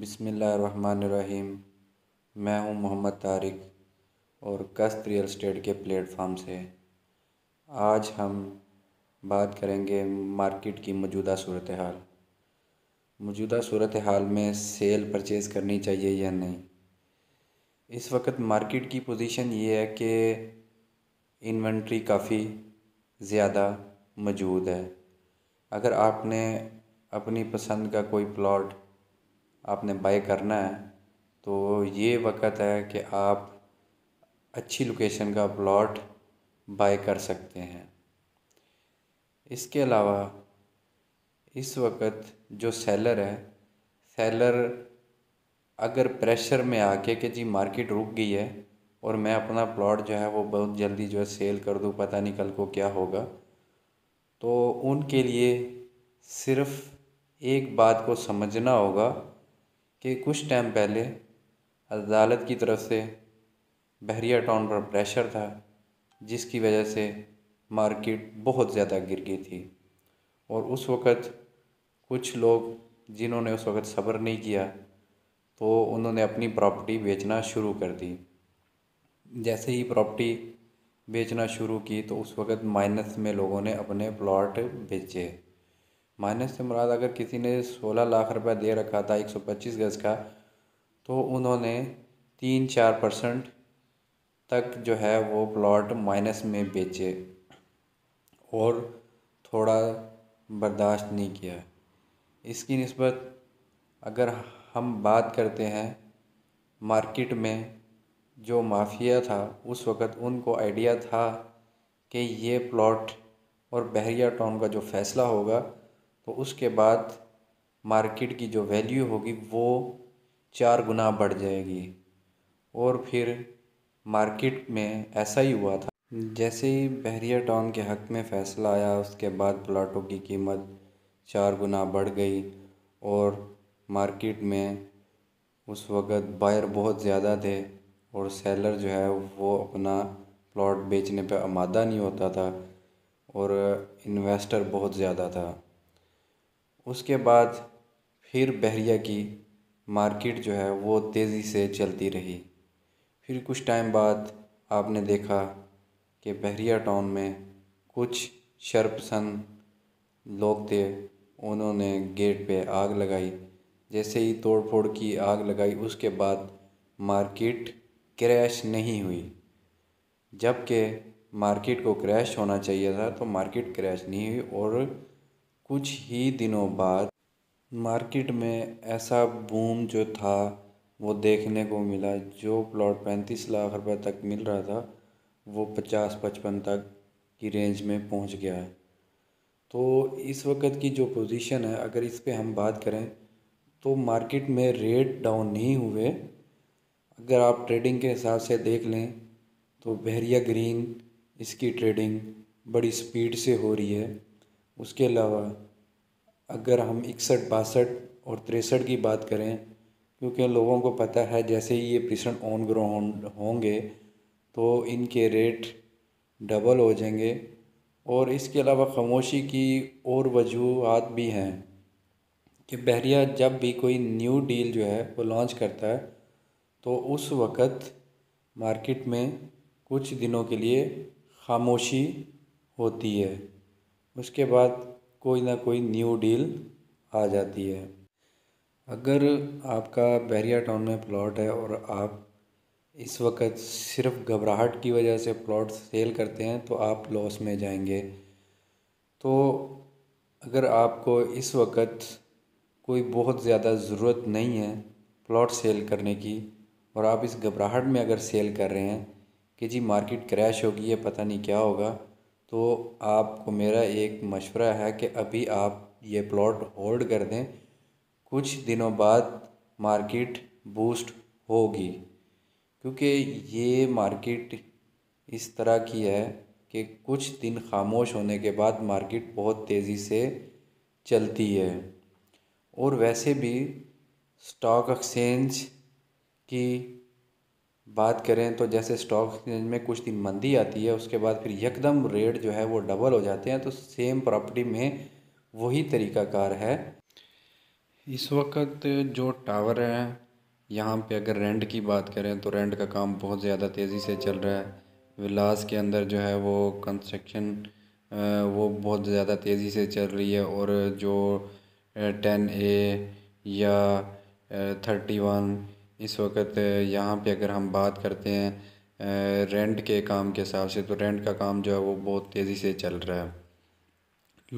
बिसमीम मैं हूं मोहम्मद तारिक और कस्त रियल स्टेट के प्लेटफार्म से आज हम बात करेंगे मार्केट की मौजूदा सूरत हाल मौजूदा सूरत हाल में सेल परचेज़ करनी चाहिए या नहीं इस वक्त मार्केट की पोजीशन ये है कि इन्वेंट्री काफ़ी ज़्यादा मौजूद है अगर आपने अपनी पसंद का कोई प्लॉट आपने बाय करना है तो ये वक़्त है कि आप अच्छी लोकेशन का प्लॉट बाय कर सकते हैं इसके अलावा इस वक्त जो सेलर है सेलर अगर प्रेशर में आके कि जी मार्केट रुक गई है और मैं अपना प्लॉट जो है वो बहुत जल्दी जो है सेल कर दूँ पता नहीं कल को क्या होगा तो उनके लिए सिर्फ एक बात को समझना होगा कि कुछ टाइम पहले अदालत की तरफ से बहरिया टाउन पर प्रेशर था जिसकी वजह से मार्केट बहुत ज़्यादा गिर गई थी और उस वक़्त कुछ लोग जिन्होंने उस वक़्त सब्र नहीं किया तो उन्होंने अपनी प्रॉपर्टी बेचना शुरू कर दी जैसे ही प्रॉपर्टी बेचना शुरू की तो उस वक़्त माइनस में लोगों ने अपने प्लॉट बेचे माइनस से मुराद अगर किसी ने सोलह लाख रुपया दे रखा था एक सौ पच्चीस गज़ का तो उन्होंने तीन चार परसेंट तक जो है वो प्लॉट माइनस में बेचे और थोड़ा बर्दाश्त नहीं किया इसकी नस्बत अगर हम बात करते हैं मार्केट में जो माफिया था उस वक़्त उनको आइडिया था कि ये प्लॉट और बहरिया टाउन का जो फ़ैसला होगा तो उसके बाद मार्केट की जो वैल्यू होगी वो चार गुना बढ़ जाएगी और फिर मार्केट में ऐसा ही हुआ था जैसे ही बहरिया टाउन के हक में फ़ैसला आया उसके बाद प्लाटों की कीमत चार गुना बढ़ गई और मार्केट में उस वक़्त बायर बहुत ज़्यादा थे और सेलर जो है वो अपना प्लॉट बेचने पे आमादा नहीं होता था और इन्वेस्टर बहुत ज़्यादा था उसके बाद फिर बहरिया की मार्केट जो है वो तेज़ी से चलती रही फिर कुछ टाइम बाद आपने देखा कि बहरिया टाउन में कुछ शरपसंद लोग थे उन्होंने गेट पे आग लगाई जैसे ही तोड़ फोड़ की आग लगाई उसके बाद मार्केट क्रैश नहीं हुई जबकि मार्केट को क्रैश होना चाहिए था तो मार्केट क्रैश नहीं हुई और कुछ ही दिनों बाद मार्केट में ऐसा बूम जो था वो देखने को मिला जो प्लॉट पैंतीस लाख रुपए तक मिल रहा था वो पचास पचपन तक की रेंज में पहुंच गया है तो इस वक्त की जो पोजीशन है अगर इस पे हम बात करें तो मार्केट में रेट डाउन नहीं हुए अगर आप ट्रेडिंग के हिसाब से देख लें तो बहरिया ग्रीन इसकी ट्रेडिंग बड़ी स्पीड से हो रही है उसके अलावा अगर हम इकसठ बासठ और तिरसठ की बात करें क्योंकि लोगों को पता है जैसे ही ये पेशेंट ऑन ग्रो होंगे तो इनके रेट डबल हो जाएंगे और इसके अलावा खामोशी की और वजूहत भी हैं कि बहरिया जब भी कोई न्यू डील जो है वो लॉन्च करता है तो उस वक़्त मार्केट में कुछ दिनों के लिए खामोशी होती है उसके बाद कोई ना कोई न्यू डील आ जाती है अगर आपका बहरिया टाउन में प्लॉट है और आप इस वक्त सिर्फ घबराहट की वजह से प्लॉट सेल करते हैं तो आप लॉस में जाएंगे तो अगर आपको इस वक्त कोई बहुत ज़्यादा ज़रूरत नहीं है प्लॉट सेल करने की और आप इस घबराहट में अगर सेल कर रहे हैं कि जी मार्केट क्रैश होगी या पता नहीं क्या होगा तो आपको मेरा एक मशवरा है कि अभी आप ये प्लॉट होल्ड कर दें कुछ दिनों बाद मार्केट बूस्ट होगी क्योंकि ये मार्केट इस तरह की है कि कुछ दिन खामोश होने के बाद मार्केट बहुत तेज़ी से चलती है और वैसे भी स्टॉक एक्सचेंज की बात करें तो जैसे स्टॉक एक्सचेंज में कुछ दिन मंदी आती है उसके बाद फिर यकदम रेट जो है वो डबल हो जाते हैं तो सेम प्रॉपर्टी में वही तरीकाकार है इस वक्त जो टावर है यहाँ पे अगर रेंट की बात करें तो रेंट का काम बहुत ज़्यादा तेज़ी से चल रहा है विलास के अंदर जो है वो कंस्ट्रक्शन वो बहुत ज़्यादा तेज़ी से चल रही है और जो टेन ए या थर्टी वन इस वक्त यहाँ पे अगर हम बात करते हैं रेंट के काम के हिसाब से तो रेंट का काम जो है वो बहुत तेज़ी से चल रहा है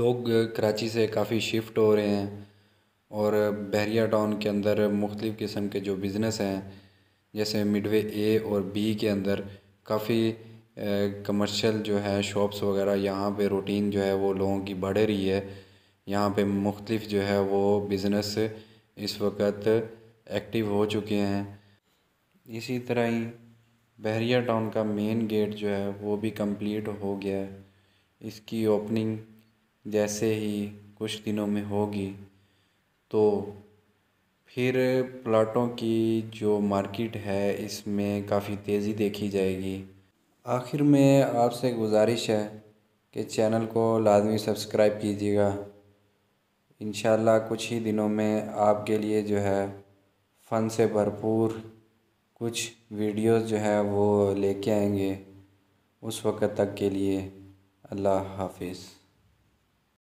लोग कराची से काफ़ी शिफ्ट हो रहे हैं और बहरिया टाउन के अंदर मुख्तफ़ किस्म के जो बिज़नेस हैं जैसे मिडवे ए और बी के अंदर काफ़ी कमर्शियल जो है शॉप्स वगैरह यहाँ पे रूटीन जो है वो लोगों की बढ़ रही है यहाँ पे मुख्तलिफ़ जो है वो बिज़नेस इस वक्त एक्टिव हो चुके हैं इसी तरह ही बहरिया टाउन का मेन गेट जो है वो भी कंप्लीट हो गया है इसकी ओपनिंग जैसे ही कुछ दिनों में होगी तो फिर प्लाटों की जो मार्केट है इसमें काफ़ी तेज़ी देखी जाएगी आखिर में आपसे गुजारिश है कि चैनल को लाजमी सब्सक्राइब कीजिएगा इन कुछ ही दिनों में आपके लिए जो है फ़न से भरपूर कुछ वीडियोस जो है वो लेके आएंगे उस वक़्त तक के लिए अल्लाह हाफ़िज़